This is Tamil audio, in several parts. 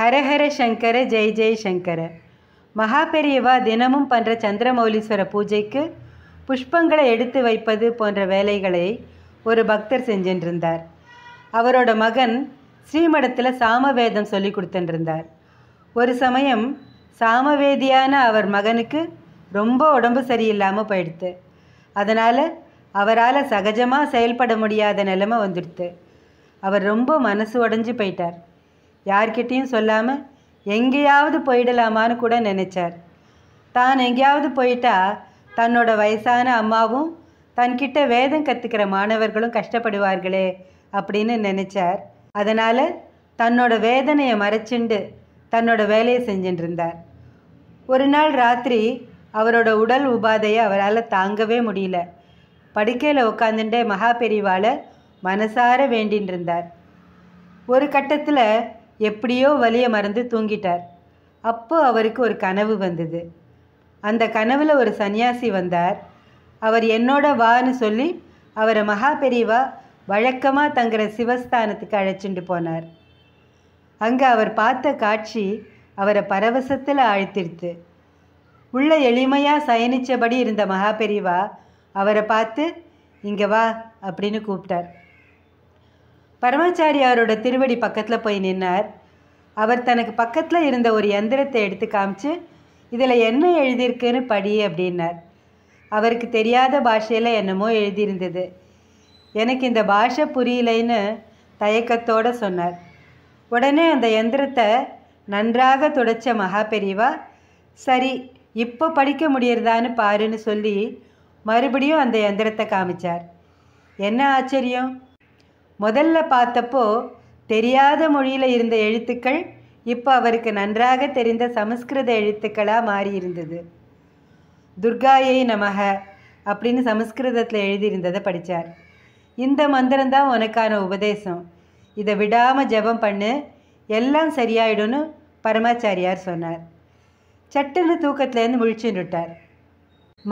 ஹரஹர சங்கர ஜெய் ஜெய் சங்கர பெரியவா தினமும் பண்ணுற சந்திரமௌலீஸ்வர பூஜைக்கு புஷ்பங்களை எடுத்து வைப்பது போன்ற வேலைகளை ஒரு பக்தர் செஞ்சென்றிருந்தார் அவரோட மகன் ஸ்ரீமடத்தில் சாமவேதம் சொல்லி கொடுத்துருந்தார் ஒரு சமயம் சாமவேதியான அவர் மகனுக்கு ரொம்ப உடம்பு சரியில்லாமல் போயிடுத்து அதனால் அவரால் சகஜமாக செயல்பட முடியாத நிலைமை வந்துடுத்து அவர் ரொம்ப மனசு உடஞ்சி போயிட்டார் யார்கிட்டையும் சொல்லாமல் எங்கேயாவது போயிடலாமான்னு கூட நினைச்சார் தான் எங்கேயாவது போயிட்டா தன்னோட வயசான அம்மாவும் தன்கிட்ட வேதம் கற்றுக்கிற மாணவர்களும் கஷ்டப்படுவார்களே அப்படின்னு நினைச்சார் அதனால் தன்னோட வேதனையை மறைச்சிண்டு தன்னோட வேலையை செஞ்சுட்டு இருந்தார் ஒரு நாள் ராத்திரி அவரோட உடல் உபாதையை அவரால் தாங்கவே முடியல படுக்கையில் உட்காந்துட்டே மகா பெரிவாளை மனசார வேண்டின் இருந்தார் ஒரு கட்டத்தில் எப்படியோ வலியை மறந்து தூங்கிட்டார் அப்போ அவருக்கு ஒரு கனவு வந்தது அந்த கனவில் ஒரு சன்னியாசி வந்தார் அவர் என்னோட வான்னு சொல்லி அவரை மகா பெரியவா வழக்கமாக தங்குற சிவஸ்தானத்துக்கு அழைச்சிட்டு போனார் அங்கே அவர் பார்த்த காட்சி அவரை பரவசத்தில் ஆழ்த்திருத்து உள்ள எளிமையாக சயனித்தபடி இருந்த மகா பெரியவா அவரை பார்த்து இங்கே வா அப்படின்னு கூப்பிட்டார் பரமாச்சாரியாரோட திருவடி பக்கத்தில் போய் நின்னார் அவர் தனக்கு பக்கத்தில் இருந்த ஒரு எந்திரத்தை எடுத்து காமிச்சு இதில் என்ன எழுதியிருக்குன்னு படி அப்படின்னார் அவருக்கு தெரியாத பாஷையில் என்னமோ எழுதியிருந்தது எனக்கு இந்த பாஷை புரியலைன்னு தயக்கத்தோடு சொன்னார் உடனே அந்த எந்திரத்தை நன்றாக துடைச்ச மகா பெரியவா சரி இப்போ படிக்க முடியறதான்னு பாருன்னு சொல்லி மறுபடியும் அந்த எந்திரத்தை காமிச்சார் என்ன ஆச்சரியம் முதல்ல பார்த்தப்போ தெரியாத மொழியில் இருந்த எழுத்துக்கள் இப்போ அவருக்கு நன்றாக தெரிந்த சமஸ்கிருத எழுத்துக்களாக மாறியிருந்தது துர்காயை நமக அப்படின்னு சமஸ்கிருதத்தில் எழுதியிருந்ததை படித்தார் இந்த மந்திரம்தான் உனக்கான உபதேசம் இதை விடாமல் ஜபம் பண்ணு எல்லாம் சரியாயிடும்னு பரமாச்சாரியார் சொன்னார் சட்டுன்னு தூக்கத்துலேருந்து முழிச்சுட்டார்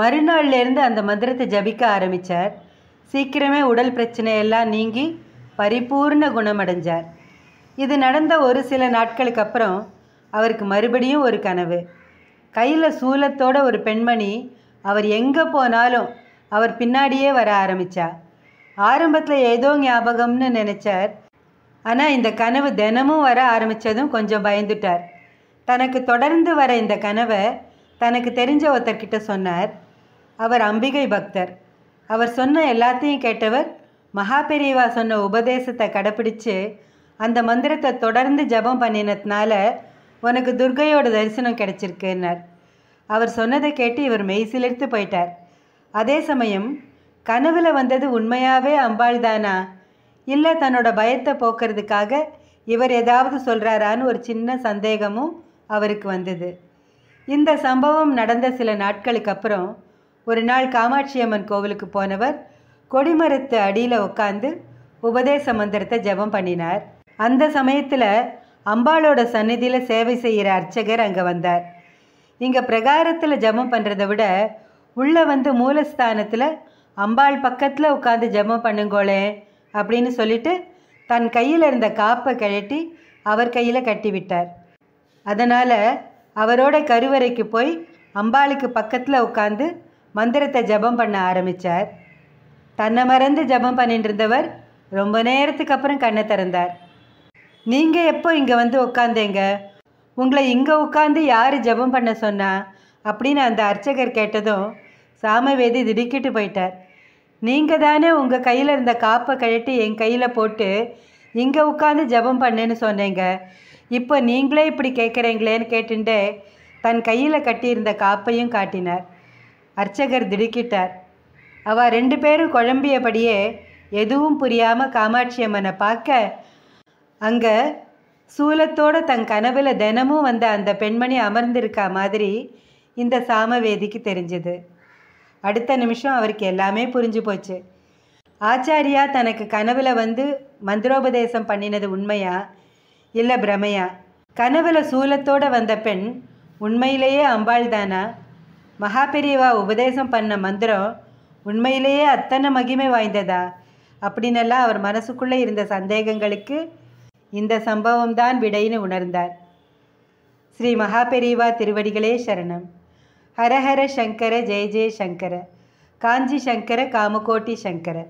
மறுநாள்லேருந்து அந்த மந்திரத்தை ஜபிக்க ஆரம்பித்தார் சீக்கிரமே உடல் பிரச்சனை எல்லாம் நீங்கி பரிபூர்ண குணமடைஞ்சார் இது நடந்த ஒரு சில நாட்களுக்கு அப்புறம் அவருக்கு மறுபடியும் ஒரு கனவு கையில் சூலத்தோட ஒரு பெண்மணி அவர் எங்கே போனாலும் அவர் பின்னாடியே வர ஆரம்பித்தார் ஆரம்பத்தில் ஏதோ ஞாபகம்னு நினச்சார் ஆனால் இந்த கனவு தினமும் வர ஆரம்பித்ததும் கொஞ்சம் பயந்துட்டார் தனக்கு தொடர்ந்து வர இந்த கனவை தனக்கு தெரிஞ்ச ஒருத்தர்கிட்ட சொன்னார் அவர் அம்பிகை பக்தர் அவர் சொன்ன எல்லாத்தையும் கேட்டவர் மகாபெரியவா சொன்ன உபதேசத்தை கடைப்பிடிச்சு அந்த மந்திரத்தை தொடர்ந்து ஜபம் பண்ணினதுனால உனக்கு துர்கையோட தரிசனம் கிடைச்சிருக்குன்னார் அவர் சொன்னதை கேட்டு இவர் சிலிர்த்து போயிட்டார் அதே சமயம் கனவுல வந்தது உண்மையாகவே அம்பாள் தானா இல்லை தன்னோட பயத்தை போக்குறதுக்காக இவர் ஏதாவது சொல்கிறாரான்னு ஒரு சின்ன சந்தேகமும் அவருக்கு வந்தது இந்த சம்பவம் நடந்த சில நாட்களுக்கு அப்புறம் ஒரு நாள் காமாட்சி அம்மன் கோவிலுக்கு போனவர் கொடிமரத்து அடியில் உட்காந்து உபதேச மந்திரத்தை ஜபம் பண்ணினார் அந்த சமயத்தில் அம்பாளோட சந்நிதியில் சேவை செய்கிற அர்ச்சகர் அங்கே வந்தார் இங்கே பிரகாரத்தில் ஜபம் பண்ணுறதை விட உள்ளே வந்து மூலஸ்தானத்தில் அம்பாள் பக்கத்தில் உட்காந்து ஜபம் பண்ணுங்கோளே அப்படின்னு சொல்லிட்டு தன் கையில் இருந்த காப்பை கழட்டி அவர் கையில் கட்டிவிட்டார் அதனால் அவரோட கருவறைக்கு போய் அம்பாளுக்கு பக்கத்தில் உட்காந்து மந்திரத்தை ஜபம் பண்ண ஆரம்பித்தார் தன்னை மறந்து ஜபம் பண்ணிட்டு இருந்தவர் ரொம்ப நேரத்துக்கு அப்புறம் கண்ணை திறந்தார் நீங்கள் எப்போ இங்கே வந்து உட்காந்தீங்க உங்களை இங்கே உட்காந்து யார் ஜபம் பண்ண சொன்னா அப்படின்னு அந்த அர்ச்சகர் கேட்டதும் சாமவேதி திடுக்கிட்டு போயிட்டார் நீங்கள் தானே உங்கள் கையில் இருந்த காப்பை கழட்டி என் கையில் போட்டு இங்கே உட்காந்து ஜபம் பண்ணுன்னு சொன்னேங்க இப்போ நீங்களே இப்படி கேட்குறீங்களேன்னு கேட்டுட்டு தன் கையில் கட்டியிருந்த காப்பையும் காட்டினார் அர்ச்சகர் திடுக்கிட்டார் அவ ரெண்டு பேரும் குழம்பியபடியே எதுவும் புரியாமல் காமாட்சி அம்மனை பார்க்க அங்கே சூலத்தோட தன் கனவில் தினமும் வந்த அந்த பெண்மணி அமர்ந்திருக்கா மாதிரி இந்த சாமவேதிக்கு தெரிஞ்சது அடுத்த நிமிஷம் அவருக்கு எல்லாமே புரிஞ்சு போச்சு ஆச்சாரியா தனக்கு கனவில் வந்து மந்திரோபதேசம் பண்ணினது உண்மையா இல்லை பிரமையா கனவில் சூலத்தோடு வந்த பெண் உண்மையிலேயே அம்பாள் தானா மகாபெரியவா உபதேசம் பண்ண மந்திரம் உண்மையிலேயே அத்தனை மகிமை வாய்ந்ததா அப்படின்னெல்லாம் அவர் மனசுக்குள்ளே இருந்த சந்தேகங்களுக்கு இந்த சம்பவம் தான் விடைன்னு உணர்ந்தார் ஸ்ரீ மகாபெரிவா திருவடிகளே சரணம் ஹரஹர சங்கர ஜெய ஜெய சங்கர காஞ்சி சங்கர காமகோட்டி சங்கர